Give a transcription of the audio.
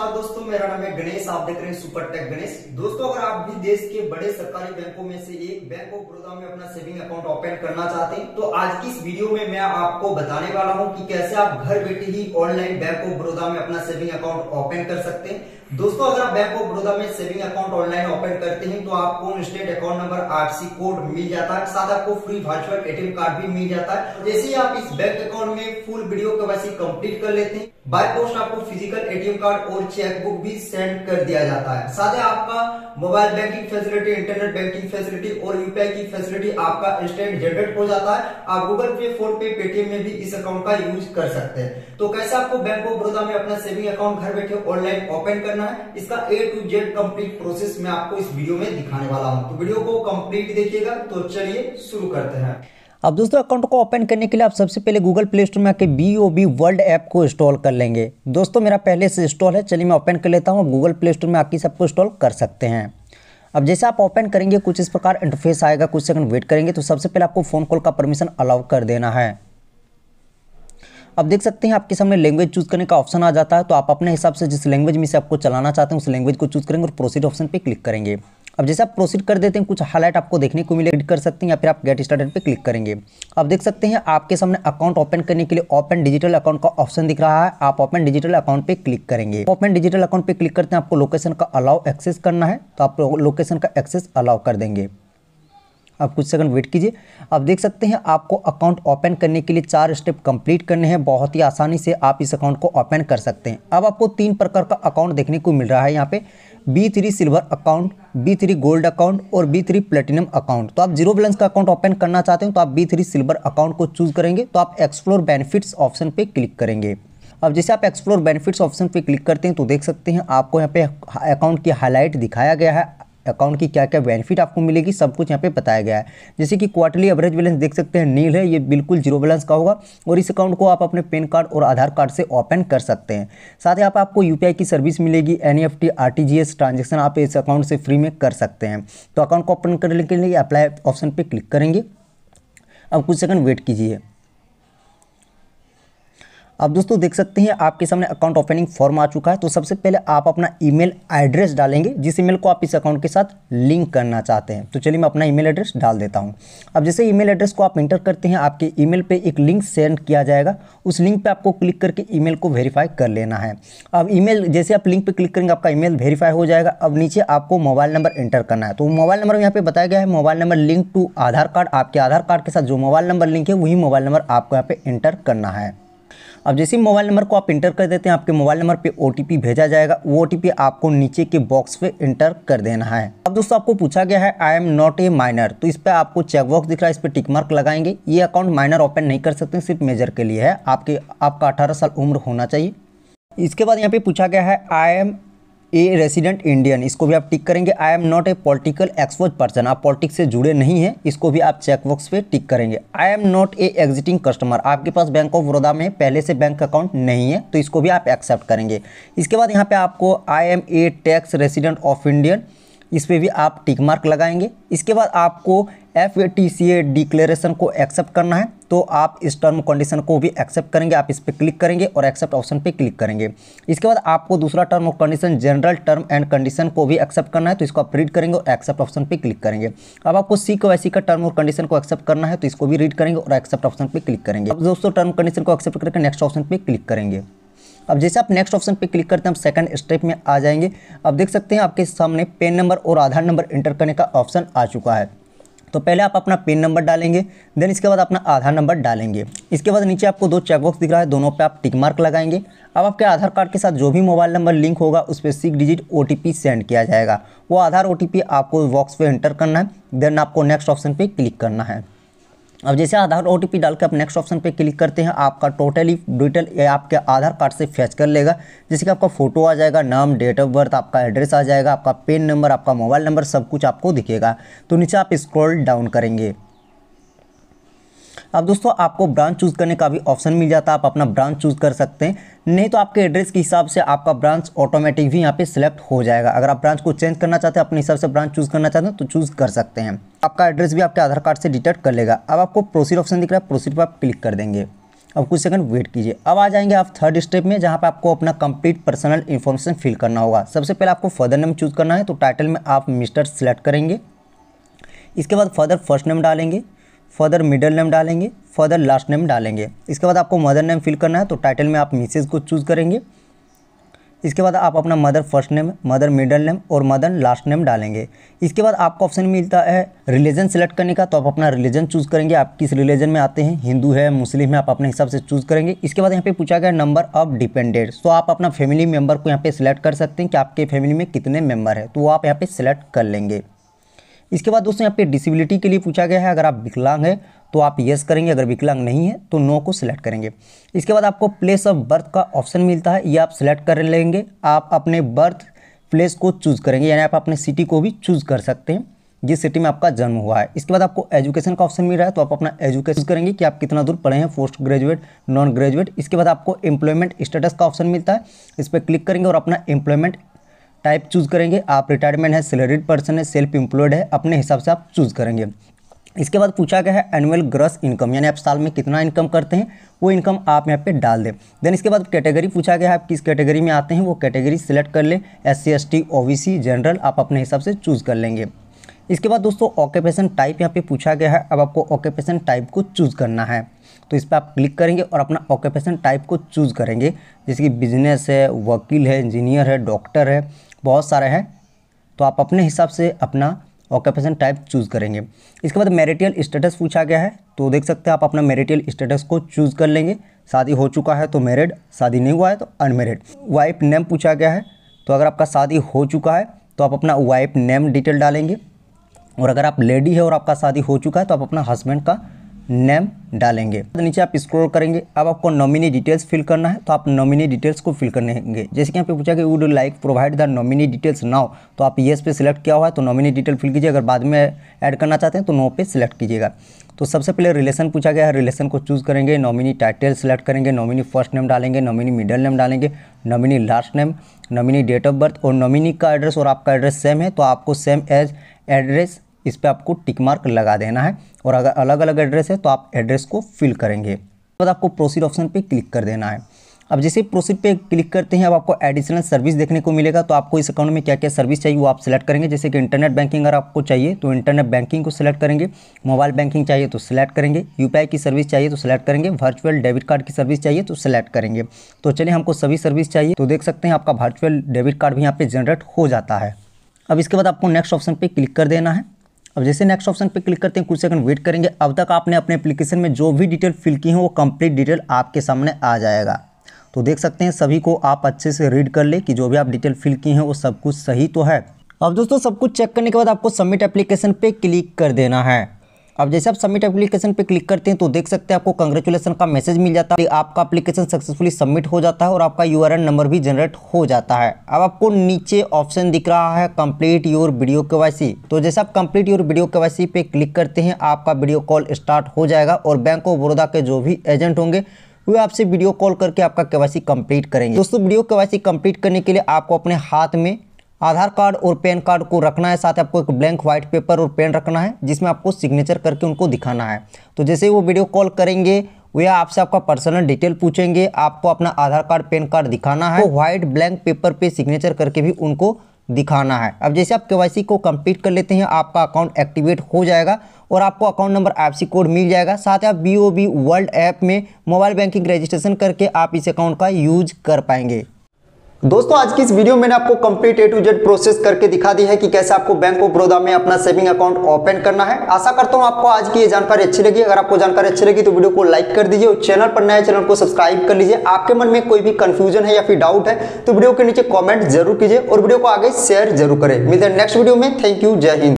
नमस्कार दोस्तों मेरा नाम है गणेश आप देख रहे हैं सुपर टेक गणेश दोस्तों अगर आप भी देश के बड़े सरकारी बैंकों में से एक बैंक ऑफ बड़ौदा में अपना सेविंग अकाउंट ओपन करना चाहते हैं तो आज की इस वीडियो में मैं आपको बताने वाला हूं कि कैसे आप घर बैठे ही ऑनलाइन बैंक ऑफ बड़ौदा में अपना सेविंग अकाउंट ओपन कर सकते हैं दोस्तों अगर आप बैंक ऑफ बड़ौदा में सेविंग अकाउंट ऑनलाइन ओपन करते हैं तो आपको state account number RC code मिल जाता है साथ आपको फ्री वर्चुअल एटीएम कार्ड भी मिल जाता है जैसे ही आप इस बैंक अकाउंट में फुल वीडियो केवासी कंप्लीट कर लेते हैं बाय पोस्ट आपको फिजिकल एटीएम कार्ड और चेकबुक भी सेंड कर दिया जाता है साथ ही आपका mobile banking facility internet banking facility और यूपीआई की फैसिलिटी आपका इंस्टेंट जनरेट हो जाता है आप गूगल पे फोन पे पेटीएम में भी इस अकाउंट का यूज कर सकते हैं तो कैसे आपको बैंक ऑफ बड़ौदा में अपना सेविंग अकाउंट घर बैठे ऑनलाइन ओपन करना करना है इसका A to Z complete process मैं आपको इस वीडियो में दिखाने वाला हूँ तो वीडियो को कम्प्लीट देखिएगा तो चलिए शुरू करते हैं अब दोस्तों अकाउंट को ओपन करने के लिए आप सबसे पहले गूगल प्ले स्टोर में आके B O B world app को इंस्टॉल कर लेंगे दोस्तों मेरा पहले से इंस्टॉल है चलिए मैं ओपन कर लेता हूँ गूगल प्ले स्टोर में आके सबको इंस्टॉल कर सकते हैं अब जैसे आप ओपन करेंगे कुछ इस प्रकार इंटरफेस आएगा कुछ सेकंड वेट करेंगे तो सबसे पहले आपको फ़ोन कॉल का परमिशन अलाउ कर देना है अब देख सकते हैं आपके सामने लैंग्वेज चूज करने का ऑप्शन आ जाता है तो आप अपने हिसाब से जिस लैंग्वेज में से आपको चलाना चाहते हैं उस लैंग्वेज को चूज करेंगे और प्रोसीड ऑप्शन पर क्लिक करेंगे अब जैसे आप प्रोसीड कर देते हैं कुछ हाईलाइट आपको देखने को मिले एडिट कर सकते हैं या फिर आप गेट स्टार्टेड पे क्लिक करेंगे अब देख सकते हैं आपके सामने अकाउंट ओपन करने के लिए ओपन डिजिटल अकाउंट का ऑप्शन दिख रहा है आप ओपन डिजिटल अकाउंट पे क्लिक करेंगे ओपन डिजिटल अकाउंट पे क्लिक करते हैं आपको लोकेशन का अलाउ एक्सेस करना है तो आप लोकेशन का एक्सेस अलाउ कर देंगे आप कुछ सेकंड वेट कीजिए आप देख सकते हैं आपको अकाउंट ओपन करने के लिए चार स्टेप कंप्लीट करने हैं बहुत ही आसानी से आप इस अकाउंट को ओपन कर सकते हैं अब आपको तीन प्रकार का अकाउंट देखने को मिल रहा है यहाँ पे B three silver account B three gold account और बी थ्री प्लेटिनम अकाउंट तो आप जीरो बैलेंस का अकाउंट ओपन करना चाहते हैं तो आप बी थ्री सिल्वर अकाउंट को चूज़ करेंगे तो आप एक्सप्लोर बेनिफिट्स ऑप्शन पर क्लिक करेंगे अब जैसे आप एक्सप्लोर बेनिफिट्स ऑप्शन पे क्लिक करते हैं तो देख सकते हैं आपको यहाँ पे अकाउंट की हाईलाइट दिखाया गया है अकाउंट की क्या क्या बेनिफिट आपको मिलेगी सब कुछ यहाँ पे बताया गया है जैसे कि क्वार्टरली एवरेज बैलेंस देख सकते हैं नील है ये बिल्कुल जीरो बैलेंस का होगा और इस अकाउंट को आप अपने पेन कार्ड और आधार कार्ड से ओपन कर सकते हैं साथ ही आप आपको यू की सर्विस मिलेगी N E F T R T G S transaction आप इस अकाउंट से फ्री में कर सकते हैं तो अकाउंट को ओपन करने के लिए अप्लाई ऑप्शन पर क्लिक करेंगे अब कुछ सेकंड वेट कीजिए अब दोस्तों देख सकते हैं आपके सामने अकाउंट ओपनिंग फॉर्म आ चुका है तो सबसे पहले आप अपना ईमेल एड्रेस डालेंगे जिस ईमेल को आप इस अकाउंट के साथ लिंक करना चाहते हैं तो चलिए मैं अपना ईमेल एड्रेस डाल देता हूं अब जैसे ईमेल एड्रेस को आप इंटर करते हैं आपके ईमेल पे एक लिंक सेंड किया जाएगा उस लिंक पर आपको क्लिक करके ई को वेरीफाई कर लेना है अब ई जैसे आप लिंक पे क्लिक करेंगे आपका ई वेरीफाई हो जाएगा अब नीचे आपको मोबाइल नंबर एंटर करना है तो मोबाइल नंबर यहाँ पर बताया गया है mobile number link to Aadhaar card आपके आधार कार्ड के साथ जो मोबाइल नंबर लिंक है वही मोबाइल नंबर आपको यहाँ पर इंटर करना है अब जैसे ही मोबाइल नंबर को आप इंटर कर देते हैं आपके मोबाइल नंबर पे ओ भेजा जाएगा वो ओ आपको नीचे के बॉक्स पे इंटर कर देना है अब दोस्तों आपको पूछा गया है I am not a minor तो इस पर आपको चेकबॉक्स दिख रहा है इस पर टिकमार्क लगाएंगे ये अकाउंट माइनर ओपन नहीं कर सकते सिर्फ मेजर के लिए है आपके आपका अठारह साल उम्र होना चाहिए इसके बाद यहाँ पे पूछा गया है I am a resident Indian इसको भी आप टिक करेंगे I am not a political expose person आप पॉलिटिक्स से जुड़े नहीं हैं इसको भी आप चेकबॉक्स पे टिक करेंगे I am not a existing customer आपके पास बैंक ऑफ बड़ौदा में पहले से बैंक अकाउंट नहीं है तो इसको भी आप एक्सेप्ट करेंगे इसके बाद यहाँ पे आपको I am a tax resident of Indian इस पर भी आप टिक मार्क लगाएंगे इसके बाद आपको F T C A declaration को एक्सेप्ट करना है तो आप इस टर्म कंडीशन को भी एक्सेप्ट करेंगे आप इस पर क्लिक करेंगे और एक्सेप्ट ऑप्शन पे क्लिक करेंगे इसके बाद आपको दूसरा टर्म और condition general term and condition को भी एक्सेप्ट करना है तो इसको आप रीड करेंगे और एक्सेप्ट ऑप्शन पे क्लिक करेंगे अब आपको सी को वैसी का टर्म और कंडीशन को एक्सेप्ट करना है तो इसको भी रीड करेंगे और एक्सेप्ट ऑप्शन पर क्लिक करेंगे अब दोस्तों टर्म कंडीशन को एक्सेप्ट करके नेक्स्ट ऑप्शन पर क्लिक करेंगे अब जैसे आप नेक्स्ट ऑप्शन पे क्लिक करते हैं हम सेकंड स्टेप में आ जाएंगे अब देख सकते हैं आपके सामने पेन नंबर और आधार नंबर इंटर करने का ऑप्शन आ चुका है तो पहले आप अपना पिन नंबर डालेंगे देन इसके बाद अपना आधार नंबर डालेंगे इसके बाद नीचे आपको दो चेकबॉक्स दिख रहा है दोनों पे आप टिक मार्क लगाएंगे अब आपके आधार कार्ड के साथ जो भी मोबाइल नंबर लिंक होगा उस पर सिक्स डिजिट ओ सेंड किया जाएगा वो आधार ओ आपको बॉक्स पर इंटर करना है देन आपको नेक्स्ट ऑप्शन पर क्लिक करना है अब जैसे आधार ओ टी डाल के आप नेक्स्ट ऑप्शन पे क्लिक करते हैं आपका टोटली डिटेल आपके आधार कार्ड से फैच कर लेगा जैसे कि आपका फ़ोटो आ जाएगा नाम डेट ऑफ बर्थ आपका एड्रेस आ जाएगा आपका पेन नंबर आपका मोबाइल नंबर सब कुछ आपको दिखेगा तो नीचे आप स्क्रॉल डाउन करेंगे अब दोस्तों आपको ब्रांच चूज़ करने का भी ऑप्शन मिल जाता है आप अपना ब्रांच चूज़ कर सकते हैं नहीं तो आपके एड्रेस के हिसाब से आपका ब्रांच ऑटोमेटिक भी यहाँ पे सिलेक्ट हो जाएगा अगर आप ब्रांच को चेंज करना चाहते हैं अपने हिसाब से ब्रांच चूज़ करना चाहते हैं तो चूज़ कर सकते हैं आपका एड्रेस भी आपके आधार कार्ड से डिटेक्ट कर लेगा अब आपको प्रोसीड ऑप्शन दिख रहा है प्रोसीड पर आप क्लिक कर देंगे अब कुछ सेकंड वेट कीजिए अब आ जाएंगे आप थर्ड स्टेप में जहाँ पर आपको अपना कंप्लीट पर्सनल इन्फॉर्मेशन फिल करना होगा सबसे पहले आपको फर्दर नेम चूज़ करना है तो टाइटल में आप मिस्टर सेलेक्ट करेंगे इसके बाद फर्दर फर्स्ट नेम डालेंगे फर्दर मिडल नेम डालेंगे फर्दर लास्ट नेम डालेंगे इसके बाद आपको मदर नेम फिल करना है तो टाइटल में आप मिसेज को चूज़ करेंगे इसके बाद आप अपना mother first name mother middle name और मदर लास्ट नेम डालेंगे इसके बाद आपको ऑप्शन मिलता है रिलीजन सेलेक्ट करने का तो आप अपना रिलीजन चूज़ करेंगे आप किस रिलीजन में आते हैं हिंदू है मुस्लिम है आप अपने हिसाब से चूज़ करेंगे इसके बाद यहाँ पे पूछा गया नंबर ऑफ डिपेंडेंट तो आप अपना फैमिली मेम्बर को यहाँ पे सिलेक्ट कर सकते हैं कि आपके फैमिली में कितने मेम्बर है तो वो आप यहाँ पर सिलेक्ट कर लेंगे इसके बाद दोस्तों यहाँ पे डिसेबिलिटी के लिए पूछा गया है अगर आप विकलांग हैं तो आप येस करेंगे अगर विकलांग नहीं है तो नो को सिलेक्ट करेंगे इसके बाद आपको प्लेस ऑफ बर्थ का ऑप्शन मिलता है ये आप सिलेक्ट कर लेंगे आप अपने बर्थ प्लेस को चूज़ करेंगे यानी आप अपने सिटी को भी चूज़ कर सकते हैं जिस सिटी में आपका जन्म हुआ है इसके बाद आपको एजुकेशन का ऑप्शन मिल रहा है तो आप अपना एजुकेशन करेंगे कि आप कितना दूर पढ़े हैं पोस्ट ग्रेजुएट नॉन ग्रेजुएट इसके बाद आपको एम्प्लॉयमेंट स्टेटस का ऑप्शन मिलता है इस पर क्लिक करेंगे और अपना एम्प्लॉयमेंट टाइप चूज़ करेंगे आप रिटायरमेंट है सैलरीड पर्सन है सेल्फ एम्प्लॉयड है अपने हिसाब से आप चूज़ करेंगे इसके बाद पूछा गया है एनुअल ग्रॉस इनकम यानी आप साल में कितना इनकम करते हैं वो इनकम आप यहाँ पे डाल दें देन इसके बाद कैटेगरी पूछा गया है आप किस कैटेगरी में आते हैं वो कैटेगरी सिलेक्ट कर लें S C S T O B C general आप अपने हिसाब से चूज़ कर लेंगे इसके बाद दोस्तों ऑक्यूपेशन टाइप यहाँ पे पूछा गया है अब आपको ऑक्यूपेशन टाइप को चूज़ करना है तो इस पर आप क्लिक करेंगे और अपना ऑक्यूपेशन टाइप को चूज़ करेंगे जैसे कि बिजनेस है वकील है इंजीनियर है डॉक्टर है बहुत सारे हैं तो आप अपने हिसाब से अपना ऑक्यूपेशन टाइप चूज़ करेंगे इसके बाद मेरिटियल स्टेटस पूछा गया है तो देख सकते हैं आप अपना मेरिटियल स्टेटस को चूज़ कर लेंगे शादी हो चुका है तो मेरिड शादी नहीं हुआ है तो अनमेरिड वाइफ नेम पूछा गया है तो अगर आपका शादी हो चुका है तो आप अपना वाइफ नेम डिटेल डालेंगे और अगर आप लेडी है और आपका शादी हो चुका है तो आप अपना हस्बैंड का नेम डालेंगे तो नीचे आप स्क्रॉल करेंगे अब आपको नॉमिनी डिटेल्स फिल करना है तो आप नॉमिनी डिटेल्स को फिल करेंगे जैसे कि यहाँ पे पूछा कि would like provide the nominee details now तो आप येस पे सिलेक्ट किया हुआ है तो नॉमिनी डिटेल फिल कीजिए अगर बाद में ऐड करना चाहते हैं तो नो पे सिलेक्ट कीजिएगा तो सबसे पहले रिलेशन पूछा गया है रिलेशन को चूज़ करेंगे नॉमिनी टाइटल सेलेक्ट करेंगे नॉमिनी फर्स्ट नेम डालेंगे नॉमिनी मिडल नेम डालेंगे nominee last name nominee date of birth और नॉमिनी का एड्रेस और आपका एड्रेस सेम है तो आपको सेम एज एड्रेस इस पर आपको टिक मार्क लगा देना है और अगर अलग अलग एड्रेस है तो आप एड्रेस को फिल करेंगे बाद तो आपको प्रोसीड ऑप्शन पे क्लिक कर देना है अब जैसे प्रोसीड पे क्लिक करते हैं अब आपको एडिशनल सर्विस देखने को मिलेगा तो आपको इस अकाउंट में क्या क्या सर्विस चाहिए वो आप सेलेक्ट करेंगे जैसे कि इंटरनेट बैंकिंग अगर आपको चाहिए तो इंटरनेट बैंकिंग को सिलेक्ट करेंगे मोबाइल बैंकिंग चाहिए तो सिलेक्ट करेंगे यूपीआई की सर्विस चाहिए तो सिलेक्ट करेंगे वर्चुअल डेबिट कार्ड की सर्विस चाहिए तो सिलेक्ट करेंगे तो चलिए हमको सभी सर्विस चाहिए तो देख सकते हैं आपका वर्चुअल डेबिट कार्ड भी यहाँ पर जनरेट हो जाता है अब इसके बाद आपको नेक्स्ट ऑप्शन पर क्लिक कर देना है अब जैसे नेक्स्ट ऑप्शन पे क्लिक करते हैं कुछ सेकंड वेट करेंगे अब तक आपने अपने एप्लीकेशन में जो भी डिटेल फिल की है वो कंप्लीट डिटेल आपके सामने आ जाएगा तो देख सकते हैं सभी को आप अच्छे से रीड कर ले कि जो भी आप डिटेल फिल की हैं वो सब कुछ सही तो है अब दोस्तों सब कुछ चेक करने के बाद आपको सबमिट एप्लीकेशन पे क्लिक कर देना है अब जैसे आप सबमिट एप्लीकेशन पे क्लिक करते हैं तो देख सकते हैं आपको कंग्रेचुलेसन का मैसेज मिल जाता है आपका एप्लीकेशन सक्सेसफुली सबमिट हो जाता है और आपका यू नंबर भी जनरेट हो जाता है अब आपको नीचे ऑप्शन दिख रहा है कंप्लीट योर वीडियो के तो जैसे आप कंप्लीट योर वीडियो के पे क्लिक करते हैं आपका वीडियो कॉल स्टार्ट हो जाएगा और बैंक ऑफ बड़ौदा के जो भी एजेंट होंगे वे आपसे वीडियो कॉल करके आपका केवासी कंप्लीट करेंगे दोस्तों वीडियो केवासी कंप्लीट करने के लिए आपको अपने हाथ में आधार कार्ड और पैन कार्ड को रखना है साथ आपको एक ब्लैंक व्हाइट पेपर और पेन रखना है जिसमें आपको सिग्नेचर करके उनको दिखाना है तो जैसे ही वो वीडियो कॉल करेंगे वे आपसे आपका पर्सनल डिटेल पूछेंगे आपको अपना आधार कार्ड पैन कार्ड दिखाना है तो व्हाइट ब्लैंक पेपर पे सिग्नेचर करके भी उनको दिखाना है अब जैसे आप के को कंप्लीट कर लेते हैं आपका अकाउंट एक्टिवेट हो जाएगा और आपको अकाउंट नंबर एफ कोड मिल जाएगा साथ ही आप बी वर्ल्ड ऐप में मोबाइल बैंकिंग रजिस्ट्रेशन करके आप इस अकाउंट का यूज कर पाएंगे दोस्तों आज की इस वीडियो में मैंने आपको complete A to Z process करके दिखा दी है कि कैसे आपको बैंक ऑफ बड़ौदा में अपना सेविंग अकाउंट ओपन करना है आशा करता हूं आपको आज की ये जानकारी अच्छी लगी अगर आपको जानकारी अच्छी लगी तो वीडियो को लाइक कर दीजिए और चैनल पर नए चैनल को सब्सक्राइब कर लीजिए आपके मन में कोई भी कंफ्यूजन है या फिर डाउट है तो वीडियो के नीचे कॉमेंट जरूर कीजिए और वीडियो को आगे शेयर जरूर करें मिलते हैं नेक्स्ट वीडियो में थैंक यू जय हिंद